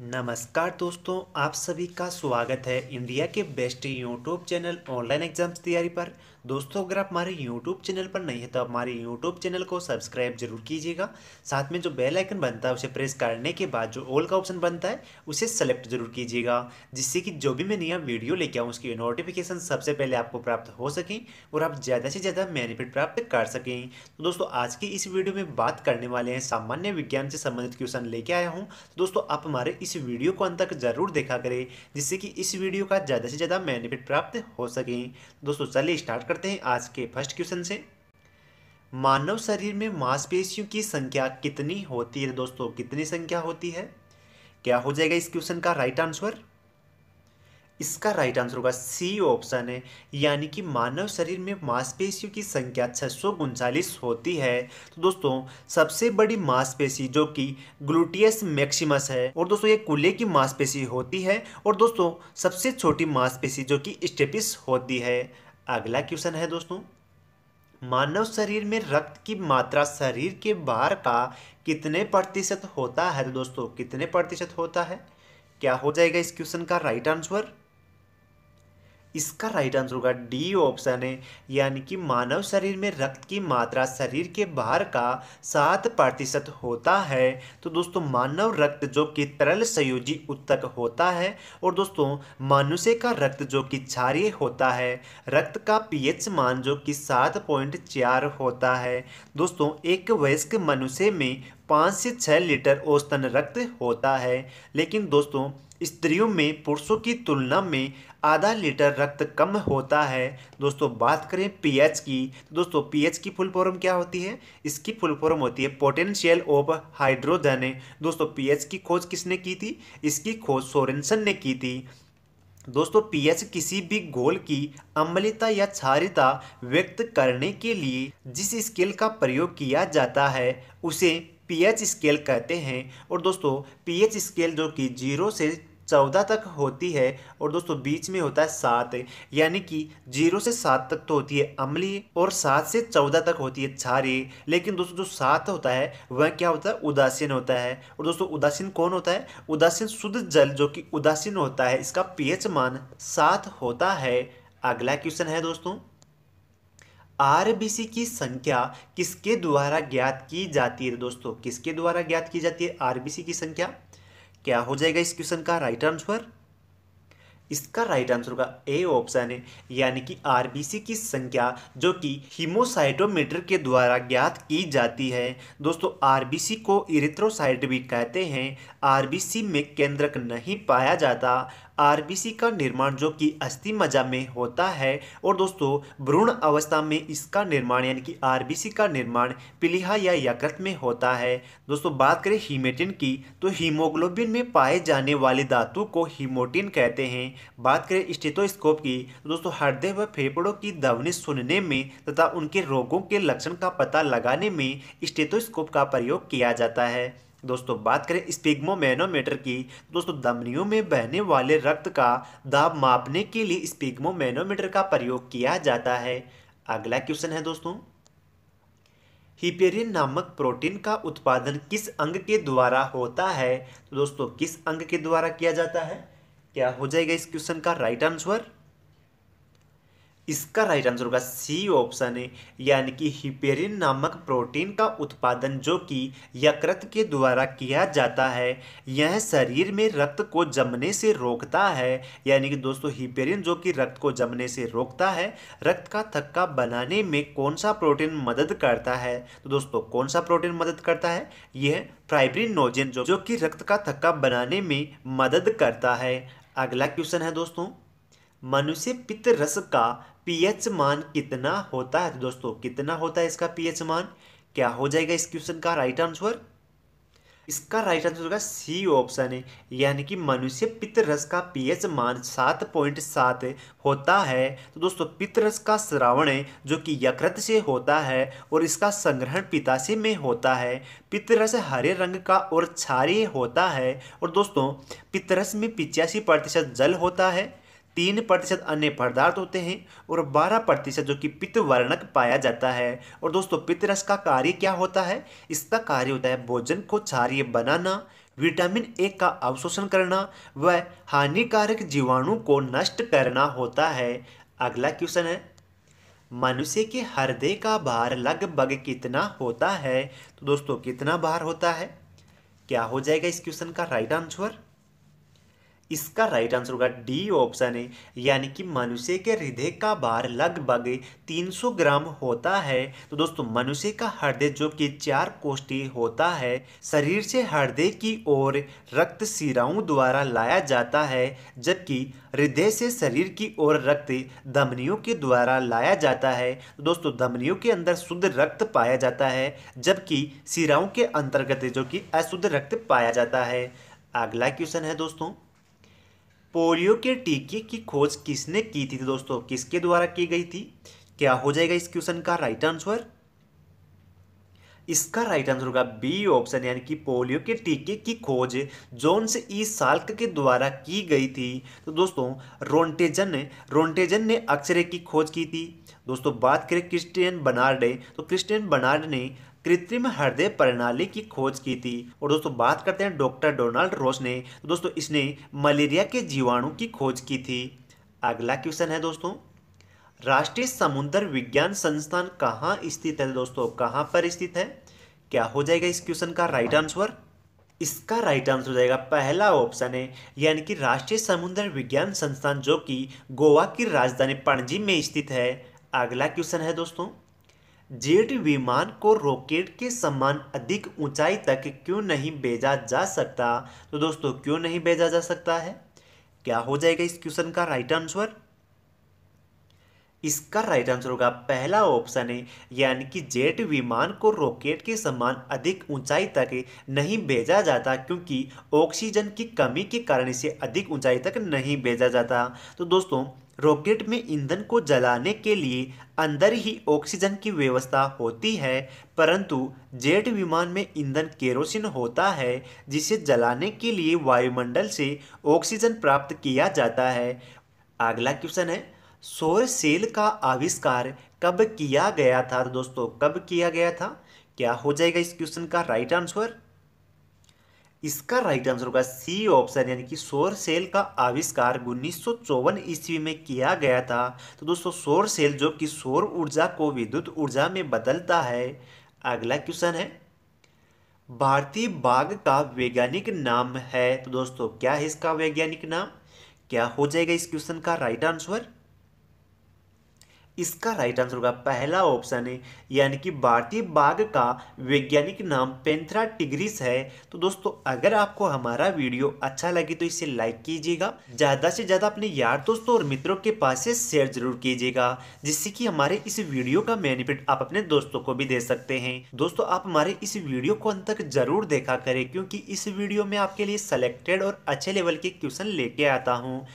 नमस्कार दोस्तों आप सभी का स्वागत है इंडिया के best YouTube channel online exams तैयारी पर दोस्तों अगर आप हमारे यूट्यूब चैनल पर नहीं है तो आप हमारे यूट्यूब चैनल को सब्सक्राइब जरूर कीजिएगा साथ में जो बेल आइकन बनता है उसे प्रेस करने के बाद जो ऑल का ऑप्शन बनता है उसे सेलेक्ट जरूर कीजिएगा जिससे कि जो भी मैं नया वीडियो लेके आऊँ उसकी नोटिफिकेशन सबसे पहले आपको प्राप्त हो सकें और आप ज़्यादा से ज़्यादा बेनिफिट प्राप्त कर सकें तो दोस्तों आज की इस वीडियो में बात करने वाले हैं सामान्य विज्ञान से संबंधित क्वेश्चन लेके आया हूँ तो दोस्तों आप हमारे इस वीडियो को अंत तक जरूर देखा करें जिससे कि इस वीडियो का ज़्यादा से ज़्यादा बेनिफिट प्राप्त हो सकें दोस्तों चलिए स्टार्ट कर करते हैं आज के फर्स्ट क्वेश्चन से मानव शरीर में मांसपेशियों की संख्या कितनी होती है दोस्तों कितनी संख्या होती है क्या हो जाएगा इस क्वेश्चन का राइट आंसर इसका राइट आंसर होगा सी ऑप्शन है यानी कि मानव शरीर में मांसपेशियों की संख्या छः होती है तो दोस्तों सबसे बड़ी मांसपेशी जो कि ग्लूटियस मैक्सिमस है और दोस्तों ये कुल्ले की मांसपेशी होती है और दोस्तों सबसे छोटी मांसपेशी जो कि स्टेपिस होती है अगला क्वेश्चन है दोस्तों मानव शरीर में रक्त की मात्रा शरीर के बाहर का कितने प्रतिशत होता है तो दोस्तों कितने प्रतिशत होता है क्या हो जाएगा इस क्वेश्चन का राइट आंसर इसका राइट आंसर होगा डी ऑप्शन है यानी कि मानव शरीर में रक्त की मात्रा शरीर के बाहर का सात प्रतिशत होता है तो दोस्तों मानव रक्त जो कि तरल संयोजी उत्तक होता है और दोस्तों मनुष्य का रक्त जो कि क्षारिय होता है रक्त का पीएच मान जो कि सात पॉइंट चार होता है दोस्तों एक वयस्क मनुष्य में पाँच से छः लीटर औसतन रक्त होता है लेकिन दोस्तों स्त्रियों में पुरुषों की तुलना में आधा लीटर रक्त कम होता है दोस्तों बात करें पीएच की दोस्तों पीएच की फुल फॉर्म क्या होती है इसकी फुल फॉर्म होती है पोटेंशियल ऑफ हाइड्रोजन दोस्तों पीएच की खोज किसने की थी इसकी खोज सोरेंसन ने की थी दोस्तों पीएच किसी भी गोल की अम्लता या क्षारिता व्यक्त करने के लिए जिस स्केल का प्रयोग किया जाता है उसे पीएच स्केल कहते हैं और दोस्तों पीएच स्केल जो कि जीरो से चौदह तक होती है और दोस्तों बीच में होता है सात यानी कि जीरो से सात तक तो होती है अमली और सात से चौदह तक होती है क्षारी लेकिन दोस्तों जो सात होता है वह क्या होता है उदासीन होता है और दोस्तों उदासीन कौन होता है उदासीन शुद्ध जल जो कि उदासीन होता है इसका पीएच मान सात होता है अगला क्वेश्चन है दोस्तों आरबीसी की संख्या किसके द्वारा ज्ञात की जाती है दोस्तों किसके द्वारा ज्ञात की जाती है आरबीसी की संख्या क्या हो जाएगा इस क्वेश्चन का राइट आंसर इसका राइट आंसर होगा ए ऑप्शन है यानी कि आरबीसी की संख्या जो कि हीमोसाइटोमीटर के द्वारा ज्ञात की जाती है दोस्तों आरबीसी को इरिथ्रोसाइट भी कहते हैं आरबीसी में केंद्रक नहीं पाया जाता आरबीसी का निर्माण जो कि अस्थि मजा में होता है और दोस्तों भ्रूण अवस्था में इसका निर्माण यानी कि आरबीसी का निर्माण पिलिहा या यकृत में होता है दोस्तों बात करें हीमेटिन की तो हीमोग्लोबिन में पाए जाने वाले धातु को हीमोटिन कहते हैं बात करें स्टेटोस्कोप की तो दोस्तों हृदय व फेफड़ों की दवने सुनने में तथा उनके रोगों के लक्षण का पता लगाने में स्टेटोस्कोप का प्रयोग किया जाता है दोस्तों बात करें स्पिग्मो मैनोमीटर की दोस्तों धमनियों में बहने वाले रक्त का दाब मापने के लिए मैनोमीटर का प्रयोग किया जाता है अगला क्वेश्चन है दोस्तों हिपेरिन नामक प्रोटीन का उत्पादन किस अंग के द्वारा होता है तो दोस्तों किस अंग के द्वारा किया जाता है क्या हो जाएगा इस क्वेश्चन का राइट आंसर इसका राइट आंसर होगा सी ऑप्शन है यानी कि हिपेरिन नामक प्रोटीन का उत्पादन जो कि यकृत के द्वारा किया जाता है यह शरीर में रक्त को जमने से रोकता है यानी कि दोस्तों हिपेरिन जो कि रक्त को जमने से रोकता है रक्त का थक्का बनाने में कौन सा प्रोटीन मदद करता है तो दोस्तों कौन सा प्रोटीन मदद करता है यह फाइब्रिनोजेन जो, जो कि रक्त का थक्का बनाने में मदद करता है अगला क्वेश्चन है दोस्तों मनुष्य पित्त रस का पीएच मान कितना होता है तो दोस्तों कितना होता है इसका पीएच मान क्या हो जाएगा इस क्वेश्चन का राइट आंसर इसका राइट आंसर होगा सी ऑप्शन है यानी कि मनुष्य पित्तरस का पीएच मान सात पॉइंट सात होता है तो दोस्तों पित्तरस का श्रावण जो कि यकृत से होता है और इसका संग्रहण पिताशय में होता है पितरस हरे रंग का और क्षारीय होता है और दोस्तों पितरस में पिचासी प्रतिशत जल होता है तीन प्रतिशत अन्य पदार्थ होते हैं और बारह प्रतिशत जो कि पित्तवर्णक पाया जाता है और दोस्तों पित्तरस का कार्य क्या होता है इसका कार्य होता है भोजन को क्षारिय बनाना विटामिन ए का अवशोषण करना व हानिकारक जीवाणु को नष्ट करना होता है अगला क्वेश्चन है मनुष्य के हृदय का भार लगभग कितना होता है तो दोस्तों कितना भार होता है क्या हो जाएगा इस क्वेश्चन का राइट आंसर इसका राइट आंसर होगा डी ऑप्शन है यानी कि मनुष्य के हृदय का भार लगभग 300 ग्राम होता है तो दोस्तों मनुष्य का हृदय जो कि चार कोष्ठी होता है शरीर से हृदय की ओर रक्त सिराओं द्वारा लाया जाता है जबकि हृदय से शरीर की ओर रक्त धमनियों के द्वारा लाया जाता है तो दोस्तों धमनियों के अंदर शुद्ध रक्त पाया जाता है जबकि सिराओं के अंतर्गत जो कि अशुद्ध रक्त पाया जाता है अगला क्वेश्चन है दोस्तों पोलियो के टीके की खोज किसने की थी तो दोस्तों किसके द्वारा की गई थी क्या हो जाएगा इस क्वेश्चन का राइट आंसर इसका राइट आंसर होगा बी ऑप्शन यानी कि पोलियो के टीके की खोज जोन्स ई साल्क के द्वारा की गई थी तो दोस्तों रोंटेजन ने ने अक्षरे की खोज की थी दोस्तों बात करें क्रिस्टियन बनार्डे तो क्रिस्टियन बनार्ड ने कृत्रिम हृदय प्रणाली की खोज की थी और दोस्तों बात करते हैं डॉक्टर डोनाल्ड रोस ने तो दोस्तों इसने मलेरिया के जीवाणु की खोज की थी अगला क्वेश्चन है दोस्तों राष्ट्रीय समुद्र विज्ञान संस्थान कहाँ स्थित है दोस्तों कहाँ पर स्थित है क्या हो जाएगा इस क्वेश्चन का राइट आंसर इसका राइट आंसर हो जाएगा पहला ऑप्शन है यानी कि राष्ट्रीय समुद्र विज्ञान संस्थान जो कि गोवा की राजधानी पणजी में स्थित है अगला क्वेश्चन है दोस्तों जेट विमान को रॉकेट के समान अधिक ऊंचाई तक क्यों नहीं भेजा जा सकता तो दोस्तों क्यों नहीं भेजा जा सकता है क्या हो जाएगा इस क्वेश्चन का राइट आंसर इसका राइट आंसर होगा पहला ऑप्शन है यानी कि जेट विमान को रॉकेट के समान अधिक ऊंचाई तक नहीं भेजा जाता क्योंकि ऑक्सीजन की कमी के कारण इसे अधिक ऊंचाई तक नहीं भेजा जाता तो दोस्तों रॉकेट में ईंधन को जलाने के लिए अंदर ही ऑक्सीजन की व्यवस्था होती है परंतु जेट विमान में ईंधन केरोसिन होता है जिसे जलाने के लिए वायुमंडल से ऑक्सीजन प्राप्त किया जाता है अगला क्वेश्चन है सौर सेल का आविष्कार कब किया गया था दोस्तों कब किया गया था क्या हो जाएगा इस क्वेश्चन का राइट आंसर इसका राइट आंसर होगा सी ऑप्शन यानी कि सोर सेल का आविष्कार उन्नीस ईस्वी में किया गया था तो दोस्तों सोर सेल जो कि सौर ऊर्जा को विद्युत ऊर्जा में बदलता है अगला क्वेश्चन है भारतीय बाघ का वैज्ञानिक नाम है तो दोस्तों क्या है इसका वैज्ञानिक नाम क्या हो जाएगा इस क्वेश्चन का राइट आंसर इसका राइट आंसर होगा पहला ऑप्शन है यानी कि भारतीय बाघ का वैज्ञानिक नाम पेंथरा टिग्रिस है तो दोस्तों अगर आपको हमारा वीडियो अच्छा लगे तो इसे लाइक कीजिएगा ज़्यादा से ज़्यादा अपने यार दोस्तों और मित्रों के पास से शेयर जरूर कीजिएगा जिससे कि हमारे इस वीडियो का बेनिफिट आप अपने दोस्तों को भी दे सकते हैं दोस्तों आप हमारे इस वीडियो को अंत तक जरूर देखा करें क्योंकि इस वीडियो में आपके लिए सिलेक्टेड और अच्छे लेवल के क्वेश्चन लेके आता हूँ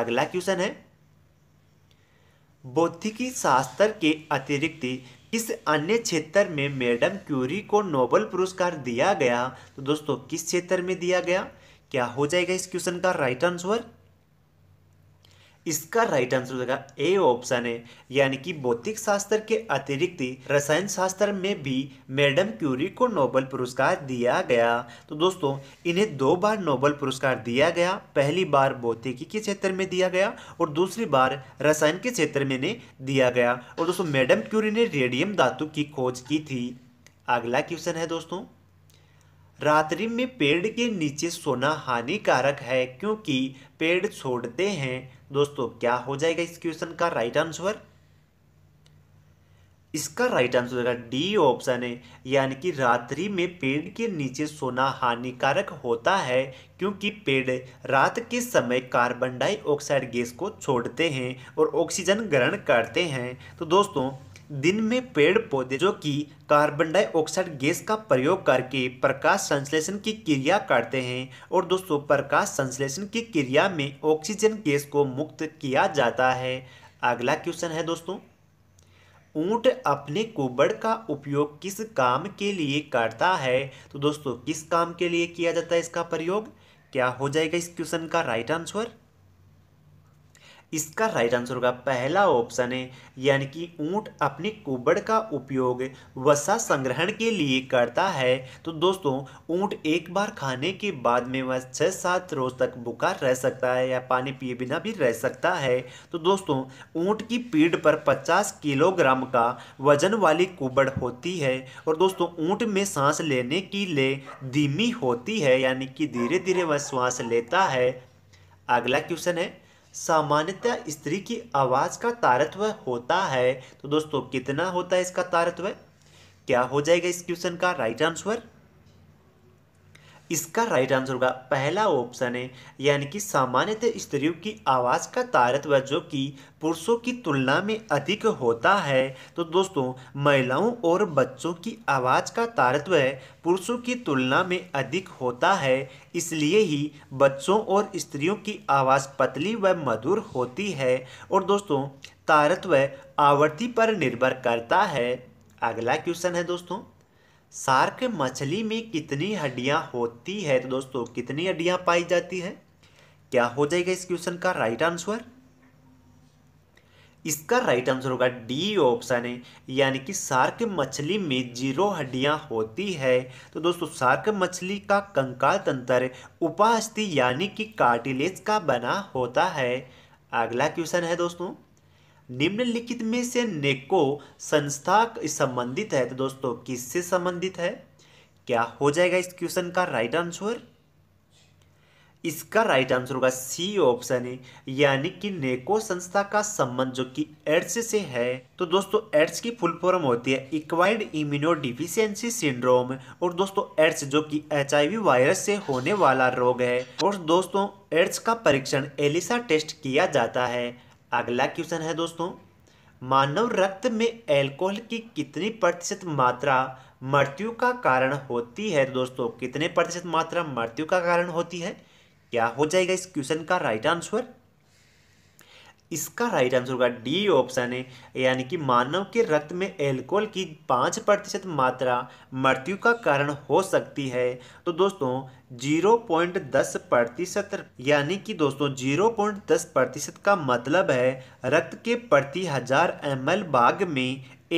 अगला क्वेश्चन है बौद्धिकी शास्त्र के अतिरिक्त किस अन्य क्षेत्र में मैडम क्यूरी को नोबल पुरस्कार दिया गया तो दोस्तों किस क्षेत्र में दिया गया क्या हो जाएगा इस क्वेश्चन का राइट आंसर इसका राइट आंसर हो जाएगा ए ऑप्शन है यानी कि भौतिक शास्त्र के अतिरिक्त रसायन शास्त्र में भी मैडम क्यूरी को नोबल पुरस्कार दिया गया तो दोस्तों इन्हें दो बार नोबल पुरस्कार दिया गया पहली बार भौतिकी के क्षेत्र में दिया गया और दूसरी बार रसायन के क्षेत्र में ने दिया गया और दोस्तों मैडम क्यूरी ने रेडियम धातु की खोज की थी अगला क्वेश्चन है दोस्तों रात्रि में पेड़ के नीचे सोना हानिकारक है क्योंकि पेड़ छोड़ते हैं दोस्तों क्या हो जाएगा इस क्वेश्चन का राइट आंसर इसका राइट आंसर होगा डी ऑप्शन है यानी कि रात्रि में पेड़ के नीचे सोना हानिकारक होता है क्योंकि पेड़ रात के समय कार्बन डाइऑक्साइड गैस को छोड़ते हैं और ऑक्सीजन ग्रहण करते हैं तो दोस्तों दिन में पेड़ पौधे जो कि कार्बन डाइऑक्साइड गैस का प्रयोग करके प्रकाश संश्लेषण की क्रिया करते हैं और दोस्तों प्रकाश संश्लेषण की क्रिया में ऑक्सीजन गैस को मुक्त किया जाता है अगला क्वेश्चन है दोस्तों ऊंट अपने कुबड़ का उपयोग किस काम के लिए करता है तो दोस्तों किस काम के लिए किया जाता है इसका प्रयोग क्या हो जाएगा इस क्वेश्चन का राइट आंसर इसका राइट आंसर होगा पहला ऑप्शन है यानी कि ऊंट अपने कुबड़ का उपयोग वसा संग्रहण के लिए करता है तो दोस्तों ऊंट एक बार खाने के बाद में वह छः सात रोज तक बुखार रह सकता है या पानी पिए बिना भी रह सकता है तो दोस्तों ऊंट की पीठ पर पचास किलोग्राम का वजन वाली कुबड़ होती है और दोस्तों ऊँट में सांस लेने की ले धीमी होती है यानी कि धीरे धीरे वह श्वास लेता है अगला क्वेश्चन है सामान्यतः स्त्री की आवाज़ का तारत्व होता है तो दोस्तों कितना होता है इसका तारत्व क्या हो जाएगा इस क्वेश्चन का राइट आंसर इसका राइट आंसर होगा पहला ऑप्शन है यानी कि सामान्यतः स्त्रियों की आवाज़ का तारत्व जो कि पुरुषों की तुलना में अधिक होता है तो दोस्तों महिलाओं और बच्चों की आवाज़ का तारत्व पुरुषों की तुलना में अधिक होता है इसलिए ही बच्चों और स्त्रियों की आवाज़ पतली व मधुर होती है और दोस्तों तारत्व आवर्ती पर निर्भर करता है अगला क्वेश्चन है दोस्तों सार्क मछली में कितनी हड्डियां होती है तो दोस्तों कितनी हड्डियां पाई जाती है क्या हो जाएगा इस क्वेश्चन का राइट आंसर इसका राइट आंसर होगा डी ऑप्शन है यानी कि सार्क मछली में जीरो हड्डियां होती है तो दोस्तों सार्क मछली का कंकाल तंत्र उपास्थि यानी कि कार्टिलेज का बना होता है अगला क्वेश्चन है दोस्तों निम्नलिखित में से नेको संस्था संबंधित है तो दोस्तों किससे संबंधित है क्या हो जाएगा इस क्वेश्चन का राइट आंसर इसका राइट आंसर होगा सी ऑप्शन है यानी कि नेको संस्था का संबंध जो कि एड्स से है तो दोस्तों एड्स की फुल फॉर्म होती है इक्वाइड इम्यूनो डिफिशियंसी सिंड्रोम और दोस्तों एड्स जो कि एच वायरस से होने वाला रोग है और दोस्तों एड्स का परीक्षण एलिसा टेस्ट किया जाता है अगला क्वेश्चन है दोस्तों मानव रक्त में एल्कोहल की कितनी प्रतिशत मात्रा मृत्यु का कारण होती है तो दोस्तों कितने प्रतिशत मात्रा मृत्यु का कारण होती है क्या हो जाएगा इस क्वेश्चन का राइट आंसर इसका राइट आंसर होगा डी ऑप्शन है यानी कि मानव के रक्त में एल्कोहल की पाँच प्रतिशत मात्रा मृत्यु का कारण हो सकती है तो दोस्तों जीरो पॉइंट दस प्रतिशत यानी कि दोस्तों जीरो पॉइंट दस प्रतिशत का मतलब है रक्त के प्रति हजार एम भाग में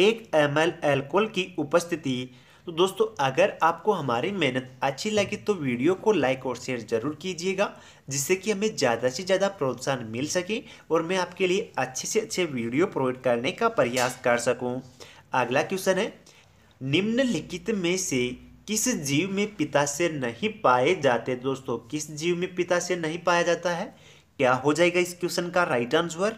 एक एम एल्कोहल की उपस्थिति तो दोस्तों अगर आपको हमारी मेहनत अच्छी लगी तो वीडियो को लाइक और शेयर ज़रूर कीजिएगा जिससे कि हमें ज़्यादा से ज़्यादा प्रोत्साहन मिल सके और मैं आपके लिए अच्छे से अच्छे वीडियो प्रोवाइड करने का प्रयास कर सकूँ अगला क्वेश्चन है निम्नलिखित में से किस जीव में पिता से नहीं पाए जाते दोस्तों किस जीव में पिता से नहीं पाया जाता है क्या हो जाएगा इस क्वेश्चन का राइट आंसर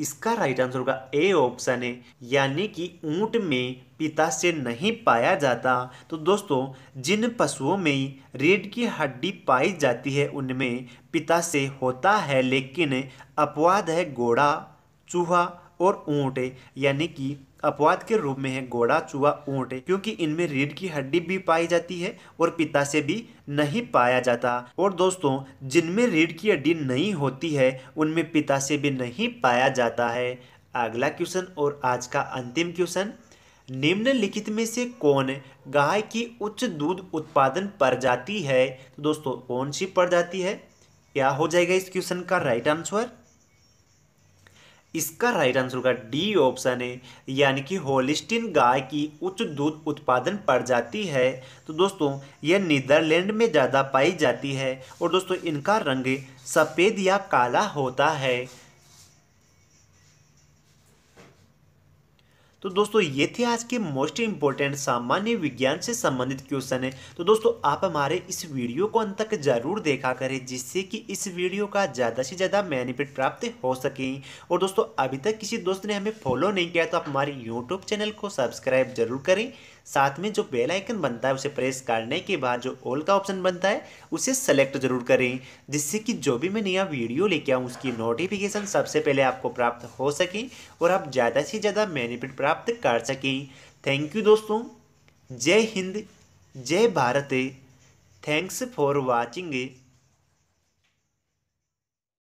इसका राइट आंसर होगा ए ऑप्शन है यानी कि ऊँट में पिता से नहीं पाया जाता तो दोस्तों जिन पशुओं में रीढ़ की हड्डी पाई जाती है उनमें पिता से होता है लेकिन अपवाद है घोड़ा चूहा और ऊँट यानी कि अपवाद के रूप में है घोड़ा चूहा ऊँट क्योंकि इनमें रीढ़ की हड्डी भी पाई जाती है और पिता से भी नहीं पाया जाता और दोस्तों जिनमें रीढ़ की हड्डी नहीं होती है उनमें पिता से भी नहीं पाया जाता है अगला क्वेश्चन और आज का अंतिम क्वेश्चन निम्नलिखित में से कौन गाय की उच्च दूध उत्पादन प्रजाति है तो दोस्तों कौन सी प्रजाति है क्या हो जाएगा इस क्वेश्चन का राइट आंसर इसका राइट आंसर होगा डी ऑप्शन है यानी कि होलिस्टिन गाय की उच्च दूध उत्पादन पड़ जाती है तो दोस्तों यह नीदरलैंड में ज़्यादा पाई जाती है और दोस्तों इनका रंग सफ़ेद या काला होता है तो दोस्तों ये थे आज के मोस्ट इम्पोर्टेंट सामान्य विज्ञान से संबंधित क्वेश्चन है तो दोस्तों आप हमारे इस वीडियो को अंत तक जरूर देखा करें जिससे कि इस वीडियो का ज़्यादा से ज़्यादा बेनिफिट प्राप्त हो सके और दोस्तों अभी तक किसी दोस्त ने हमें फॉलो नहीं किया तो आप हमारे यूट्यूब चैनल को सब्सक्राइब जरूर करें साथ में जो बेल आइकन बनता है उसे प्रेस करने के बाद जो ऑल का ऑप्शन बनता है उसे सेलेक्ट जरूर करें जिससे कि जो भी मैं नया वीडियो लेके आऊँ उसकी नोटिफिकेशन सबसे पहले आपको प्राप्त हो सके और आप ज़्यादा से ज़्यादा बेनिफिट प्राप्त कर सकें थैंक यू दोस्तों जय हिंद जय भारत थैंक्स फॉर वॉचिंग